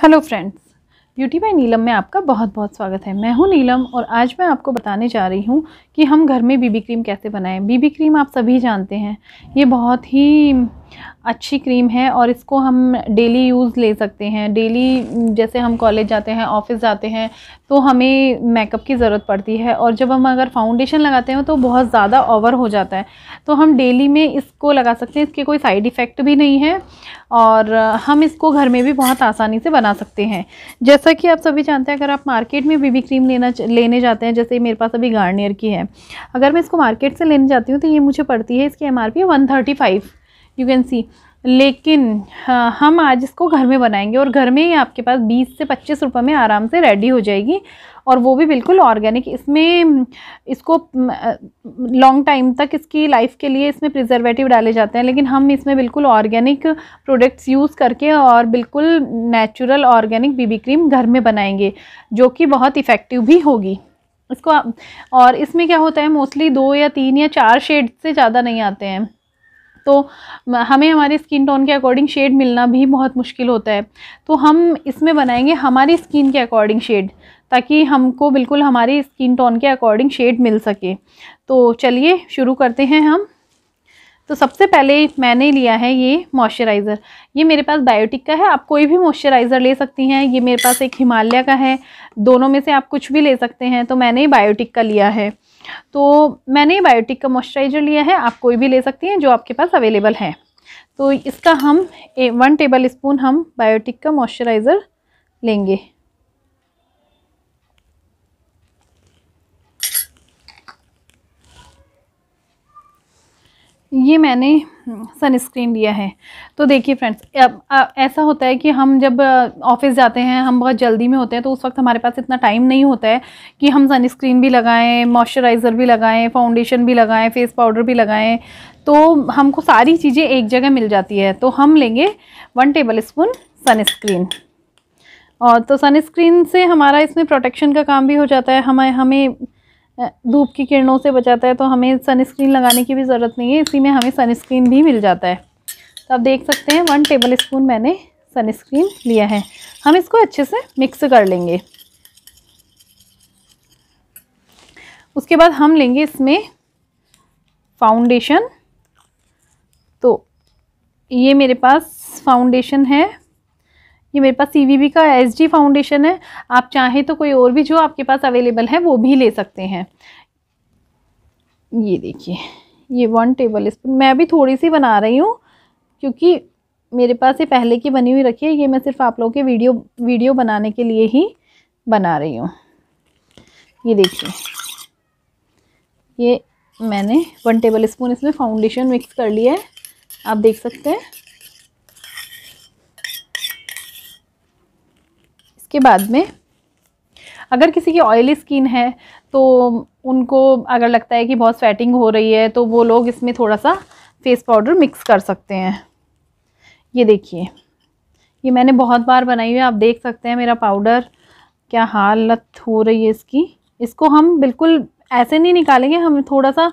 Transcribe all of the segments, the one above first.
hello friends beauty by Neelam में आपका बहुत बहुत स्वागत है मैं हूं नीलम और आज मैं आपको बताने जा रही हूं कि हम घर में बीबी क्रीम कैसे बनाएं बीबी क्रीम आप सभी जानते हैं ये बहुत ही अच्छी क्रीम है और इसको हम डेली यूज़ ले सकते हैं डेली जैसे हम कॉलेज जाते हैं ऑफिस जाते हैं तो हमें मेकअप की ज़रूरत पड़ती है और जब हम अगर फाउंडेशन लगाते हैं तो बहुत ज़्यादा ओवर हो जाता है तो हम डेली में इसको लगा सकते हैं इसके कोई साइड इफ़ेक्ट भी नहीं है और हम इसको घर में भी बहुत आसानी से बना सकते हैं जैसा कि आप सभी जानते हैं अगर आप मार्केट में बीबी क्रीम लेना लेने जाते हैं जैसे मेरे पास अभी गार्नियर की है अगर मैं इसको मार्केट से लेने जाती हूँ तो ये मुझे पड़ती है इसकी M R P one thirty five you can see लेकिन हाँ, हम आज इसको घर में बनाएंगे और घर में ही आपके पास 20 से 25 रुपए में आराम से रेडी हो जाएगी और वो भी बिल्कुल ऑर्गेनिक इसमें इसको लॉन्ग टाइम तक इसकी लाइफ के लिए इसमें प्रिजर्वेटिव डाले जाते हैं लेकिन हम इसमें बिल्कुल ऑर्गेनिक प्रोडक्ट्स यूज़ करके और बिल्कुल नेचुरल ऑर्गेनिक बीबी क्रीम घर में बनाएंगे जो कि बहुत इफ़ेक्टिव भी होगी इसको और इसमें क्या होता है मोस्टली दो या तीन या चार शेड से ज़्यादा नहीं आते हैं तो हमें हमारे स्किन टोन के अकॉर्डिंग शेड मिलना भी बहुत मुश्किल होता है तो हम इसमें बनाएंगे हमारी स्किन के अकॉर्डिंग शेड ताकि हमको बिल्कुल हमारी स्किन टोन के अकॉर्डिंग शेड मिल सके तो चलिए शुरू करते हैं हम तो सबसे पहले मैंने लिया है ये मॉइस्चराइज़र ये मेरे पास बायोटिक का है आप कोई भी मॉइस्चराइज़र ले सकती हैं ये मेरे पास एक हिमालय का है दोनों में से आप कुछ भी ले सकते हैं तो मैंने बायोटिक का लिया है तो मैंने बायोटिक का मॉइस्चराइज़र लिया है आप कोई भी ले सकती हैं जो आपके पास अवेलेबल है तो इसका हम ए, वन टेबल स्पून हम बायोटिक का मॉइस्चराइज़र लेंगे ये मैंने सनस्क्रीन हम्म, लिया है तो देखिए फ्रेंड्स अब ऐसा होता है कि हम जब ऑफिस जाते हैं हम बहुत जल्दी में होते हैं तो उस वक्त हमारे पास इतना टाइम नहीं होता है कि हम सनस्क्रीन भी लगाएं मॉइस्चराइज़र भी लगाएं फाउंडेशन भी लगाएं फेस पाउडर भी लगाएं तो हमको सारी चीज़ें एक जगह मिल जाती है तो हम लेंगे वन टेबल स्पून सनस्क्रीन और तो सनस्क्रीन से हमारा इसमें प्रोटेक्शन का काम भी हो जाता है हमें हमें धूप की किरणों से बचाता है तो हमें सनस्क्रीन लगाने की भी ज़रूरत नहीं है इसी में हमें सनस्क्रीन भी मिल जाता है तो आप देख सकते हैं वन टेबल स्पून मैंने सनस्क्रीन लिया है हम इसको अच्छे से मिक्स कर लेंगे उसके बाद हम लेंगे इसमें फाउंडेशन तो ये मेरे पास फाउंडेशन है ये मेरे पास सी का एस फाउंडेशन है आप चाहें तो कोई और भी जो आपके पास अवेलेबल है वो भी ले सकते हैं ये देखिए ये वन टेबल स्पून मैं अभी थोड़ी सी बना रही हूँ क्योंकि मेरे पास ये पहले की बनी हुई रखी है ये मैं सिर्फ आप लोगों के वीडियो वीडियो बनाने के लिए ही बना रही हूँ ये देखिए ये मैंने वन टेबल स्पून इसमें फाउंडेशन मिक्स कर लिया है आप देख सकते हैं उसके बाद में अगर किसी की ऑयली स्किन है तो उनको अगर लगता है कि बहुत स्वेटिंग हो रही है तो वो लोग इसमें थोड़ा सा फेस पाउडर मिक्स कर सकते हैं ये देखिए ये मैंने बहुत बार बनाई हुई है आप देख सकते हैं मेरा पाउडर क्या हालत हो रही है इसकी इसको हम बिल्कुल ऐसे नहीं निकालेंगे हम थोड़ा सा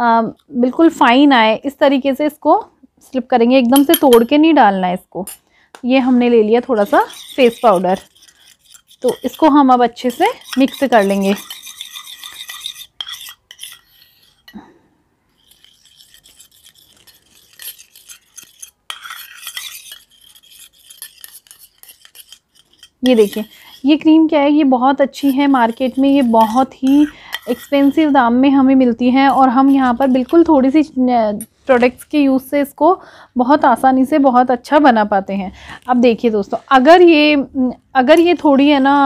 आ, बिल्कुल फाइन आए इस तरीके से इसको स्लिप करेंगे एकदम से तोड़ के नहीं डालना है इसको ये हमने ले लिया थोड़ा सा फेस पाउडर तो इसको हम अब अच्छे से मिक्स कर लेंगे ये देखिए ये क्रीम क्या है ये बहुत अच्छी है मार्केट में ये बहुत ही एक्सपेंसिव दाम में हमें मिलती है और हम यहाँ पर बिल्कुल थोड़ी सी प्रोडक्ट्स के यूज़ से इसको बहुत आसानी से बहुत अच्छा बना पाते हैं अब देखिए दोस्तों अगर ये अगर ये थोड़ी है ना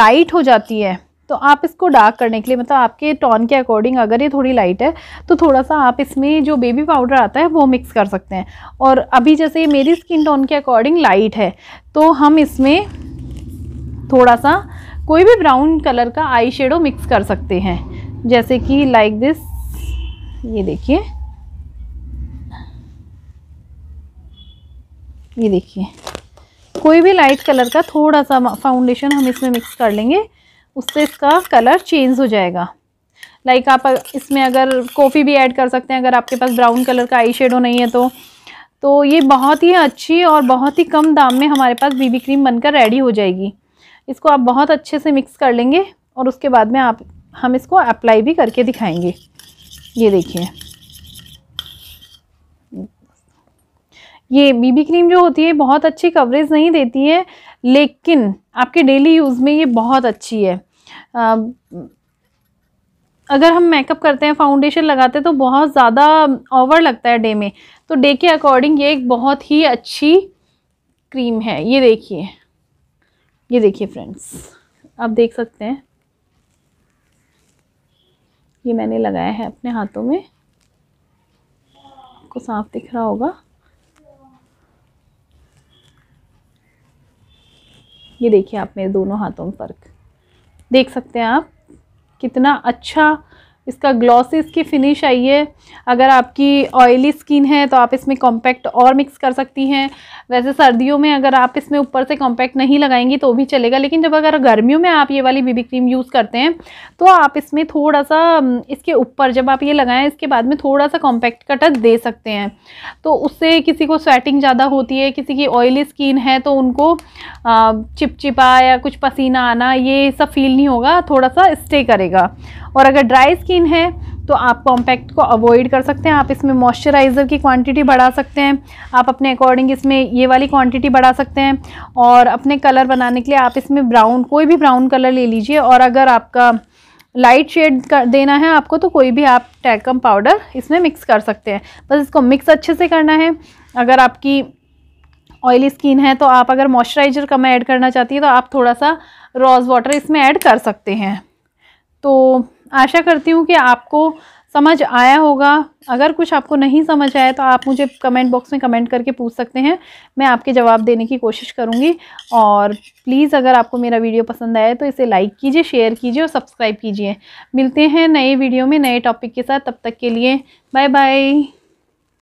लाइट हो जाती है तो आप इसको डार्क करने के लिए मतलब आपके टोन के अकॉर्डिंग अगर ये थोड़ी लाइट है तो थोड़ा सा आप इसमें जो बेबी पाउडर आता है वो मिक्स कर सकते हैं और अभी जैसे ये मेरी स्किन टोन के अकॉर्डिंग लाइट है तो हम इसमें थोड़ा सा कोई भी ब्राउन कलर का आई मिक्स कर सकते हैं जैसे कि लाइक दिस ये देखिए ये देखिए कोई भी लाइट कलर का थोड़ा सा फाउंडेशन हम इसमें मिक्स कर लेंगे उससे इसका कलर चेंज हो जाएगा लाइक आप इसमें अगर कॉफ़ी भी ऐड कर सकते हैं अगर आपके पास ब्राउन कलर का आई शेडो नहीं है तो तो ये बहुत ही अच्छी और बहुत ही कम दाम में हमारे पास बीबी क्रीम बनकर रेडी हो जाएगी इसको आप बहुत अच्छे से मिक्स कर लेंगे और उसके बाद में आप हम इसको अप्लाई भी करके दिखाएंगे ये देखिए ये बीबी क्रीम जो होती है बहुत अच्छी कवरेज नहीं देती है लेकिन आपके डेली यूज़ में ये बहुत अच्छी है आ, अगर हम मेकअप करते हैं फाउंडेशन लगाते हैं तो बहुत ज़्यादा ओवर लगता है डे में तो डे के अकॉर्डिंग ये एक बहुत ही अच्छी क्रीम है ये देखिए ये देखिए फ्रेंड्स आप देख सकते हैं ये मैंने लगाया है अपने हाथों में आपको साफ दिख रहा होगा ये देखिए आप मेरे दोनों हाथों में फ़र्क देख सकते हैं आप कितना अच्छा इसका ग्लॉसी इसकी फिनिश आई है अगर आपकी ऑयली स्किन है तो आप इसमें कॉम्पैक्ट और मिक्स कर सकती हैं वैसे सर्दियों में अगर आप इसमें ऊपर से कॉम्पैक्ट नहीं लगाएंगी तो भी चलेगा लेकिन जब अगर गर्मियों में आप ये वाली बीबी क्रीम यूज़ करते हैं तो आप इसमें थोड़ा सा इसके ऊपर जब आप ये लगाएं इसके बाद में थोड़ा सा कॉम्पैक्ट का टच दे सकते हैं तो उससे किसी को स्वेटिंग ज़्यादा होती है किसी की ऑयली स्किन है तो उनको चिपचिपा या कुछ पसीना आना ये सब फील नहीं होगा थोड़ा सा स्टे करेगा और अगर ड्राई स्किन है तो आप कॉम्पैक्ट को अवॉइड कर सकते हैं आप इसमें मॉइस्चराइज़र की क्वांटिटी बढ़ा सकते हैं आप अपने अकॉर्डिंग इसमें ये वाली क्वांटिटी बढ़ा सकते हैं और अपने कलर बनाने के लिए आप इसमें ब्राउन कोई भी ब्राउन कलर ले लीजिए और अगर आपका लाइट शेड कर देना है आपको तो कोई भी आप टैकम पाउडर इसमें मिक्स कर सकते हैं बस इसको मिक्स अच्छे से करना है अगर आपकी ऑयली स्किन है तो आप अगर मॉइस्चराइज़र कम ऐड करना चाहती है तो आप थोड़ा सा रोज़ वाटर इसमें ऐड कर सकते हैं तो आशा करती हूँ कि आपको समझ आया होगा अगर कुछ आपको नहीं समझ आया तो आप मुझे कमेंट बॉक्स में कमेंट करके पूछ सकते हैं मैं आपके जवाब देने की कोशिश करूँगी और प्लीज़ अगर आपको मेरा वीडियो पसंद आया तो इसे लाइक कीजिए शेयर कीजिए और सब्सक्राइब कीजिए मिलते हैं नए वीडियो में नए टॉपिक के साथ तब तक के लिए बाय बाय